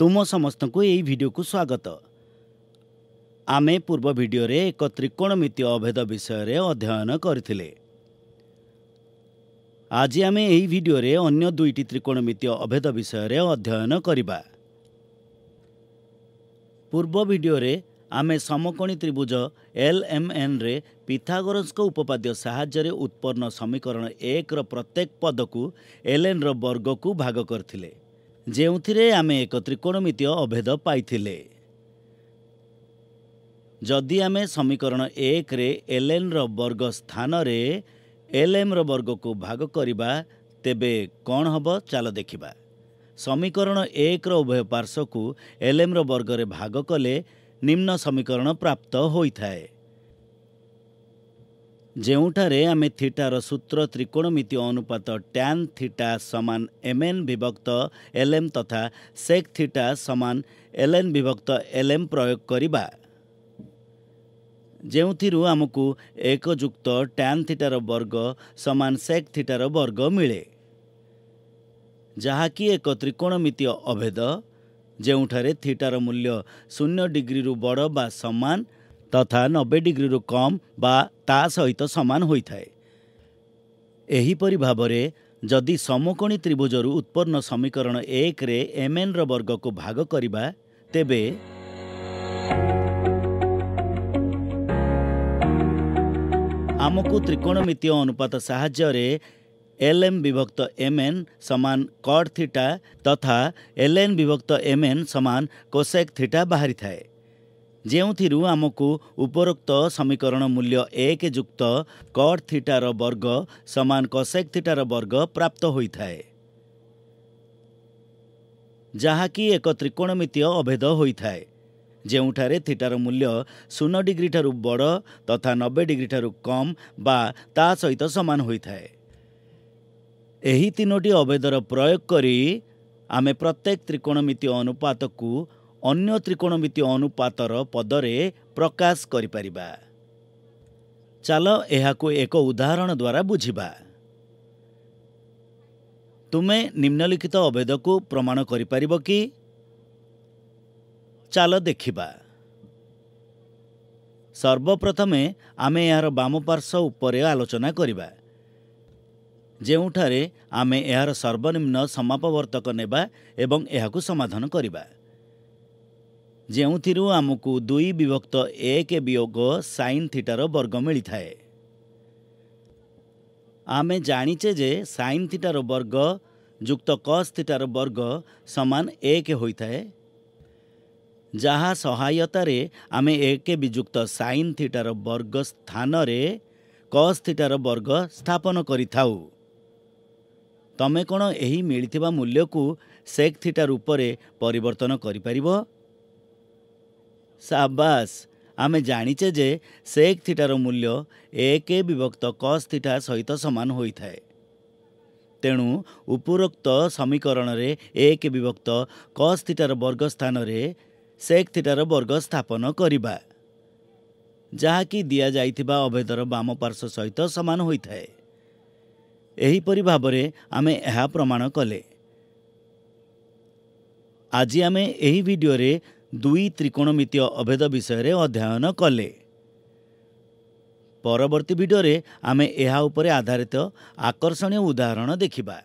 ତୁମ ସମସ୍ତଙ୍କୁ ଏହି ଭିଡ଼ିଓକୁ ସ୍ୱାଗତ ଆମେ ପୂର୍ବ ଭିଡ଼ିଓରେ ଏକ ତ୍ରିକୋଣମିତି ଅଭେଦ ବିଷୟରେ ଅଧ୍ୟୟନ କରିଥିଲେ ଆଜି ଆମେ ଏହି ଭିଡ଼ିଓରେ ଅନ୍ୟ ଦୁଇଟି ତ୍ରିକୋଣମିତି ଅଭେଦ ବିଷୟରେ ଅଧ୍ୟୟନ କରିବା ପୂର୍ବ ଭିଡ଼ିଓରେ ଆମେ ସମକୋଣୀ ତ୍ରିଭୁଜ ଏଲ୍ ଏମ୍ ଏନ୍ରେ ପିଥାଗୋରସ୍ଙ୍କ ଉପପାଦ୍ୟ ସାହାଯ୍ୟରେ ଉତ୍ପନ୍ନ ସମୀକରଣ ଏକର ପ୍ରତ୍ୟେକ ପଦକୁ ଏଲ୍ଏନ୍ର ବର୍ଗକୁ ଭାଗ କରିଥିଲେ ଯେଉଁଥିରେ ଆମେ ଏକ ତ୍ରିକୋଣମିତୀୟ ଅଭେଦ ପାଇଥିଲେ ଯଦି ଆମେ ସମୀକରଣ ଏକରେ ଏଲ୍ଏନ୍ର ବର୍ଗ ସ୍ଥାନରେ ଏଲ୍ଏମ୍ର ବର୍ଗକୁ ଭାଗ କରିବା ତେବେ କ'ଣ ହେବ ଚାଲ ଦେଖିବା ସମୀକରଣ ଏକର ଉଭୟ ପାର୍ଶ୍ୱକୁ ଏଲ୍ଏମ୍ର ବର୍ଗରେ ଭାଗ କଲେ ନିମ୍ନ ସମୀକରଣ ପ୍ରାପ୍ତ ହୋଇଥାଏ ଯେଉଁଠାରେ ଆମେ ଥିଟାର ସୂତ୍ର ତ୍ରିକୋଣମିତି ଅନୁପାତ ଟ୍ୟାନ୍ ଥିଟା ସମାନ ଏମ୍ଏନ୍ ବିଭକ୍ତ ଏଲ୍ଏମ୍ ତଥା ସେକ୍ ଥିଟା ସମାନ ଏଲ୍ଏନ୍ ବିଭକ୍ତ ଏଲ୍ଏମ୍ ପ୍ରୟୋଗ କରିବା ଯେଉଁଥିରୁ ଆମକୁ ଏକଯୁକ୍ତ ଟ୍ୟାନ୍ ଥିଟାର ବର୍ଗ ସମାନ ସେକ୍ ଥିଟାର ବର୍ଗ ମିଳେ ଯାହାକି ଏକ ତ୍ରିକୋଣମିତି ଅଭେଦ ଯେଉଁଠାରେ ଥିଟାର ମୂଲ୍ୟ ଶୂନ୍ୟ ଡିଗ୍ରୀରୁ ବଡ଼ ବା ସମାନ ତଥା ନବେ ଡିଗ୍ରୀରୁ କମ୍ ବା ତା ସହିତ ସମାନ ହୋଇଥାଏ ଏହିପରି ଭାବରେ ଯଦି ସମକୋଣୀ ତ୍ରିଭୁଜରୁ ଉତ୍ପନ୍ନ ସମୀକରଣ ଏକରେ ଏମ୍ଏନ୍ର ବର୍ଗକୁ ଭାଗ କରିବା ତେବେ ଆମକୁ ତ୍ରିକୋଣମିତୀୟ ଅନୁପାତ ସାହାଯ୍ୟରେ ଏଲ୍ଏମ୍ ବିଭକ୍ତ ଏମ୍ଏନ୍ ସମାନ କଡ଼ ଥିଟା ତଥା ଏଲ୍ଏନ୍ ବିଭକ୍ତ ଏମ୍ଏନ୍ ସମାନ କୋସେକ୍ ଥିଟା ବାହାରିଥାଏ ଯେଉଁଥିରୁ ଆମକୁ ଉପରୋକ୍ତ ସମୀକରଣ ମୂଲ୍ୟ ଏକ ଯୁକ୍ତ କଡ଼ ଥିଟାର ବର୍ଗ ସମାନ କଷେକ୍ ଥିଟାର ବର୍ଗ ପ୍ରାପ୍ତ ହୋଇଥାଏ ଯାହାକି ଏକ ତ୍ରିକୋଣମିତୀୟ ଅଭେଦ ହୋଇଥାଏ ଯେଉଁଠାରେ ଥିଟାର ମୂଲ୍ୟ ଶୂନ ଡିଗ୍ରୀଠାରୁ ବଡ଼ ତଥା ନବେ ଡିଗ୍ରୀଠାରୁ କମ୍ ବା ତା ସହିତ ସମାନ ହୋଇଥାଏ ଏହି ତିନୋଟି ଅଭେଦର ପ୍ରୟୋଗ କରି ଆମେ ପ୍ରତ୍ୟେକ ତ୍ରିକୋଣମିତୀୟ ଅନୁପାତକୁ ଅନ୍ୟ ତ୍ରିକୋଣମିତି ଅନୁପାତର ପଦରେ ପ୍ରକାଶ କରିପାରିବା ଚାଲ ଏହାକୁ ଏକ ଉଦାହରଣ ଦ୍ୱାରା ବୁଝିବା ତୁମେ ନିମ୍ନଲିଖିତ ଅଭେଦକୁ ପ୍ରମାଣ କରିପାରିବ କି ଚାଲ ଦେଖିବା ସର୍ବପ୍ରଥମେ ଆମେ ଏହାର ବାମ ପାର୍ଶ୍ୱ ଉପରେ ଆଲୋଚନା କରିବା ଯେଉଁଠାରେ ଆମେ ଏହାର ସର୍ବନିମ୍ନ ସମାପବର୍ତ୍ତକ ନେବା ଏବଂ ଏହାକୁ ସମାଧାନ କରିବା ଯେଉଁଥିରୁ ଆମକୁ ଦୁଇ ବିଭକ୍ତ ଏକ ବିୟୋଗ ସାଇନ୍ ଥିଟାର ବର୍ଗ ମିଳିଥାଏ ଆମେ ଜାଣିଛେ ଯେ ସାଇନ୍ ଥିଟାର ବର୍ଗ ଯୁକ୍ତ କସ୍ ଥିଟାର ବର୍ଗ ସମାନ ଏକ ହୋଇଥାଏ ଯାହା ସହାୟତାରେ ଆମେ ଏକ ବିଯୁକ୍ତ ସାଇନ୍ ଥିଟାର ବର୍ଗ ସ୍ଥାନରେ କସ୍ ଥିଟାର ବର୍ଗ ସ୍ଥାପନ କରିଥାଉ ତମେ କ'ଣ ଏହି ମିଳିଥିବା ମୂଲ୍ୟକୁ ସେକ୍ ଥିଟାର ଉପରେ ପରିବର୍ତ୍ତନ କରିପାରିବ ସାବାସ୍ ଆମେ ଜାଣିଛେ ଯେ ସେକ୍ ଥିଟାର ମୂଲ୍ୟ ଏକ ବିଭକ୍ତ କସ୍ ଥିଟା ସହିତ ସମାନ ହୋଇଥାଏ ତେଣୁ ଉପରୋକ୍ତ ସମୀକରଣରେ ଏକ ବିଭକ୍ତ କସ୍ ଥିଟାର ବର୍ଗ ସ୍ଥାନରେ ସେକ୍ ଥିଟାର ବର୍ଗ ସ୍ଥାପନ କରିବା ଯାହାକି ଦିଆଯାଇଥିବା ଅଭେଦର ବାମ ପାର୍ଶ୍ୱ ସହିତ ସମାନ ହୋଇଥାଏ ଏହିପରି ଭାବରେ ଆମେ ଏହା ପ୍ରମାଣ କଲେ ଆଜି ଆମେ ଏହି ଭିଡ଼ିଓରେ ଦୁଇ ତ୍ରିକୋଣମିତୀୟ ଅଭେଦ ବିଷୟରେ ଅଧ୍ୟୟନ କଲେ ପରବର୍ତ୍ତୀ ଭିଡ଼ିଓରେ ଆମେ ଏହା ଉପରେ ଆଧାରିତ ଆକର୍ଷଣୀୟ ଉଦାହରଣ ଦେଖିବା